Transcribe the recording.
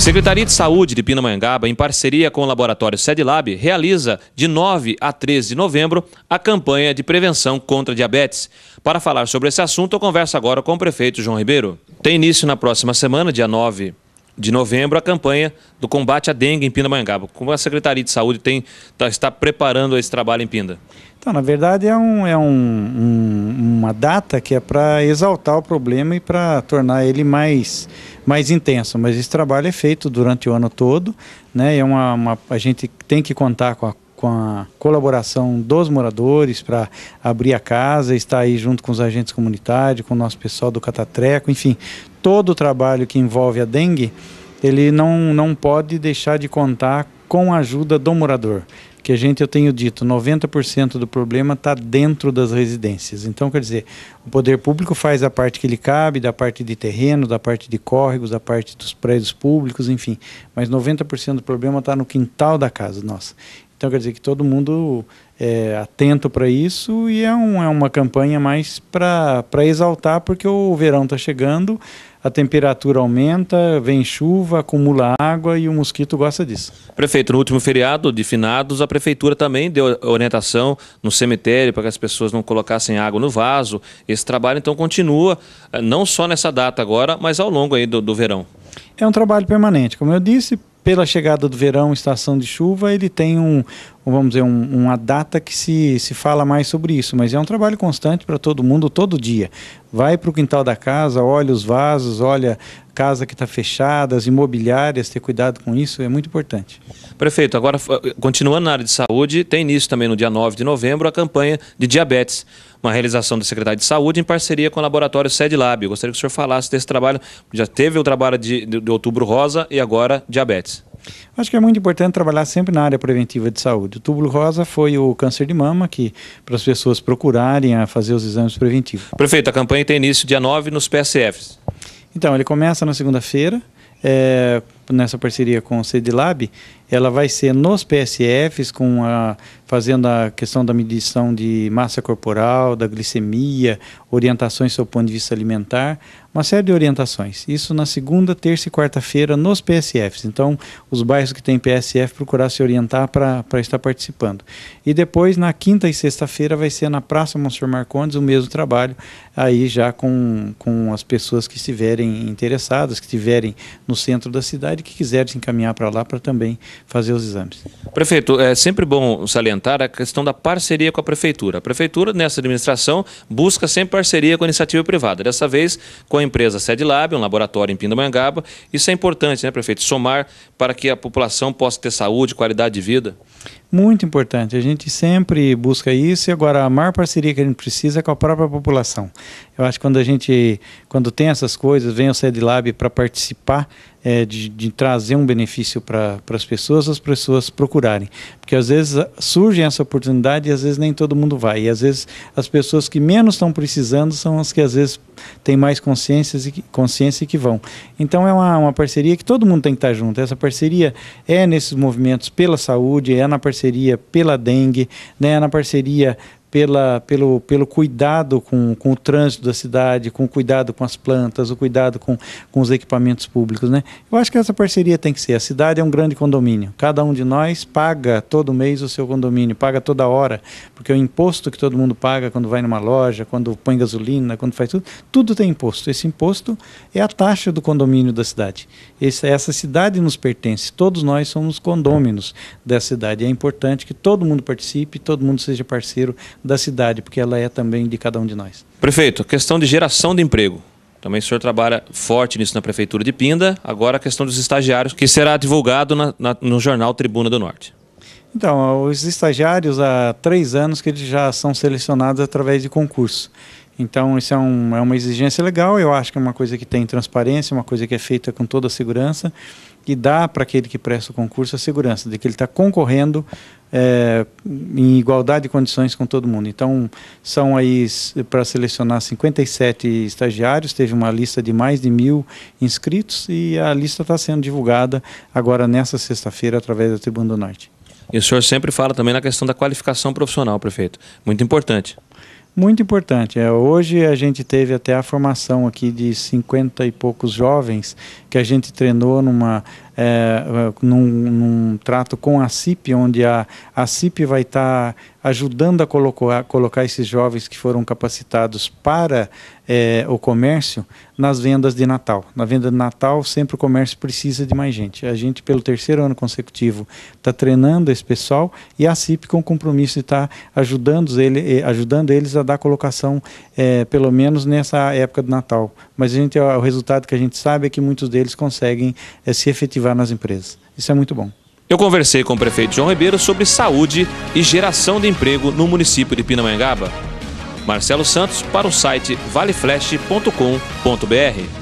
Secretaria de Saúde de Pindamonhangaba, em parceria com o laboratório SEDLab, realiza de 9 a 13 de novembro a campanha de prevenção contra diabetes. Para falar sobre esse assunto, eu converso agora com o prefeito João Ribeiro. Tem início na próxima semana, dia 9 de novembro, a campanha do combate à dengue em Pindamonhangaba. Como a Secretaria de Saúde tem, tá, está preparando esse trabalho em Pinda? Então, na verdade, é, um, é um, um, uma data que é para exaltar o problema e para tornar ele mais mais intenso. Mas esse trabalho é feito durante o ano todo, né? É uma, uma a gente tem que contar com a com a colaboração dos moradores para abrir a casa, estar aí junto com os agentes comunitários, com o nosso pessoal do Catatreco, enfim, todo o trabalho que envolve a dengue, ele não, não pode deixar de contar com a ajuda do morador que a gente, eu tenho dito, 90% do problema está dentro das residências. Então, quer dizer, o poder público faz a parte que lhe cabe, da parte de terreno, da parte de córregos, da parte dos prédios públicos, enfim. Mas 90% do problema está no quintal da casa nossa. Então, quer dizer que todo mundo é atento para isso e é, um, é uma campanha mais para exaltar, porque o verão está chegando, a temperatura aumenta, vem chuva, acumula água e o mosquito gosta disso. Prefeito, no último feriado de finados, a prefeitura também deu orientação no cemitério para que as pessoas não colocassem água no vaso. Esse trabalho então continua, eh, não só nessa data agora, mas ao longo aí do, do verão. É um trabalho permanente, como eu disse, pela chegada do verão, estação de chuva, ele tem um, vamos dizer, um, uma data que se, se fala mais sobre isso, mas é um trabalho constante para todo mundo, todo dia. Vai para o quintal da casa, olha os vasos, olha casa que está fechada, as imobiliárias, ter cuidado com isso é muito importante. Prefeito, agora continuando na área de saúde, tem início também no dia 9 de novembro a campanha de diabetes, uma realização da Secretaria de Saúde em parceria com o laboratório SEDLab. Eu gostaria que o senhor falasse desse trabalho, já teve o trabalho de, de, de outubro rosa e agora diabetes. Acho que é muito importante trabalhar sempre na área preventiva de saúde. O túbulo rosa foi o câncer de mama que para as pessoas procurarem a fazer os exames preventivos. Prefeito, a campanha tem início dia 9 nos PSFs. Então, ele começa na segunda-feira, é, nessa parceria com o CEDILAB, ela vai ser nos PSFs, com a, fazendo a questão da medição de massa corporal, da glicemia, orientações sob ponto de vista alimentar, uma série de orientações. Isso na segunda, terça e quarta-feira nos PSFs. Então, os bairros que têm PSF procurar se orientar para estar participando. E depois, na quinta e sexta-feira, vai ser na Praça Monsenhor Marcondes o mesmo trabalho, aí já com, com as pessoas que estiverem interessadas, que estiverem no centro da cidade, que quiserem se encaminhar para lá para também fazer os exames. Prefeito, é sempre bom salientar a questão da parceria com a prefeitura. A prefeitura, nessa administração, busca sempre parceria com a iniciativa privada. Dessa vez, com a empresa SedLab, um laboratório em Pindamonhangaba. Isso é importante, né, prefeito? Somar para que a população possa ter saúde, qualidade de vida. Muito importante. A gente sempre busca isso e agora a maior parceria que a gente precisa é com a própria população. Eu acho que quando a gente, quando tem essas coisas, vem o CEDLAB para participar é, de, de, trazer um benefício para as pessoas, as pessoas procurarem. Porque às vezes ah, surge essa oportunidade e às vezes nem todo mundo vai. E às vezes as pessoas que menos estão precisando são as que às vezes têm mais consciência e, consciência e que vão. Então é uma, uma parceria que todo mundo tem que estar tá junto. Essa parceria é nesses movimentos pela saúde, é na parceria parceria pela dengue, né, na parceria pela, pelo, pelo cuidado com, com o trânsito da cidade, com o cuidado com as plantas, o cuidado com, com os equipamentos públicos. Né? Eu acho que essa parceria tem que ser. A cidade é um grande condomínio. Cada um de nós paga todo mês o seu condomínio, paga toda hora, porque o imposto que todo mundo paga quando vai numa loja, quando põe gasolina, quando faz tudo, tudo tem imposto. Esse imposto é a taxa do condomínio da cidade. Esse, essa cidade nos pertence. Todos nós somos condôminos dessa cidade. É importante que todo mundo participe, todo mundo seja parceiro da cidade, porque ela é também de cada um de nós. Prefeito, questão de geração de emprego. Também o senhor trabalha forte nisso na Prefeitura de Pinda. Agora a questão dos estagiários, que será divulgado na, na, no jornal Tribuna do Norte. Então, os estagiários há três anos que eles já são selecionados através de concurso. Então, isso é, um, é uma exigência legal. Eu acho que é uma coisa que tem transparência, uma coisa que é feita com toda a segurança e dá para aquele que presta o concurso a segurança de que ele está concorrendo é, em igualdade de condições com todo mundo. Então, são aí para selecionar 57 estagiários, teve uma lista de mais de mil inscritos e a lista está sendo divulgada agora nessa sexta-feira através da Tribuna do Norte. E o senhor sempre fala também na questão da qualificação profissional, prefeito. Muito importante. Muito importante. É, hoje a gente teve até a formação aqui de 50 e poucos jovens que a gente treinou numa é, é, num, num, trato com a CIP, onde a, a CIP vai estar tá ajudando a colocar, colocar esses jovens que foram capacitados para é, o comércio nas vendas de Natal. Na venda de Natal, sempre o comércio precisa de mais gente. A gente, pelo terceiro ano consecutivo, está treinando esse pessoal e a CIP com o compromisso de estar tá ajudando, ele, eh, ajudando eles a dar colocação, é, pelo menos nessa época de Natal. Mas a gente, o resultado que a gente sabe é que muitos deles conseguem é, se efetivar entrar nas empresas. Isso é muito bom. Eu conversei com o prefeito João Ribeiro sobre saúde e geração de emprego no município de Pinamangaba. Marcelo Santos para o site valeflash.com.br.